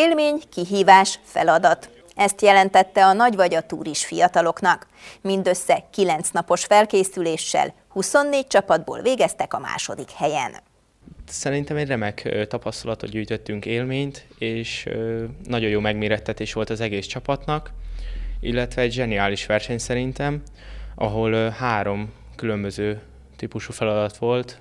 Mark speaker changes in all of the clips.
Speaker 1: Élmény, kihívás, feladat. Ezt jelentette a nagy vagy a túris fiataloknak. Mindössze 9 napos felkészüléssel 24 csapatból végeztek a második helyen.
Speaker 2: Szerintem egy remek tapasztalatot gyűjtöttünk élményt, és nagyon jó megmérettetés volt az egész csapatnak, illetve egy zseniális verseny szerintem, ahol három különböző típusú feladat volt,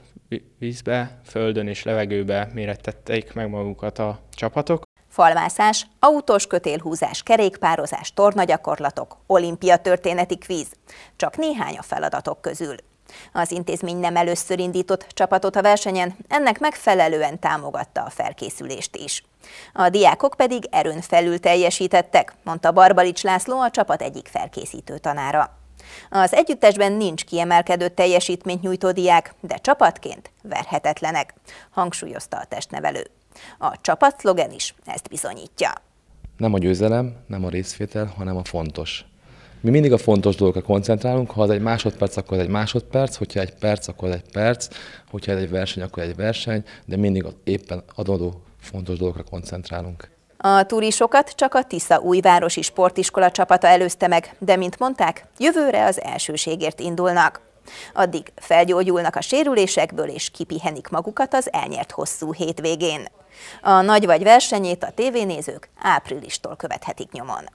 Speaker 2: vízbe, földön és levegőbe mérettették meg magukat a csapatok,
Speaker 1: falmászás, autós kötélhúzás, kerékpározás, tornagyakorlatok, olimpia történeti kvíz. Csak néhány a feladatok közül. Az intézmény nem először indított csapatot a versenyen, ennek megfelelően támogatta a felkészülést is. A diákok pedig erőn felül teljesítettek, mondta Barbalics László a csapat egyik felkészítő tanára. Az együttesben nincs kiemelkedő teljesítményt nyújtó diák, de csapatként verhetetlenek, hangsúlyozta a testnevelő. A csapatszlogen is ezt bizonyítja.
Speaker 3: Nem a győzelem, nem a részvétel, hanem a fontos. Mi mindig a fontos dolgokra koncentrálunk, ha az egy másodperc, akkor az egy másodperc, hogyha egy perc, akkor az egy perc, hogyha egy verseny, akkor egy verseny, de mindig az éppen adódó fontos dolgokra koncentrálunk.
Speaker 1: A turisokat csak a Tisza újvárosi sportiskola csapata előzte meg, de mint mondták, jövőre az elsőségért indulnak. Addig felgyógyulnak a sérülésekből és kipihenik magukat az elnyert hosszú hétvégén. A nagy vagy versenyét a tévénézők áprilistól követhetik nyomon.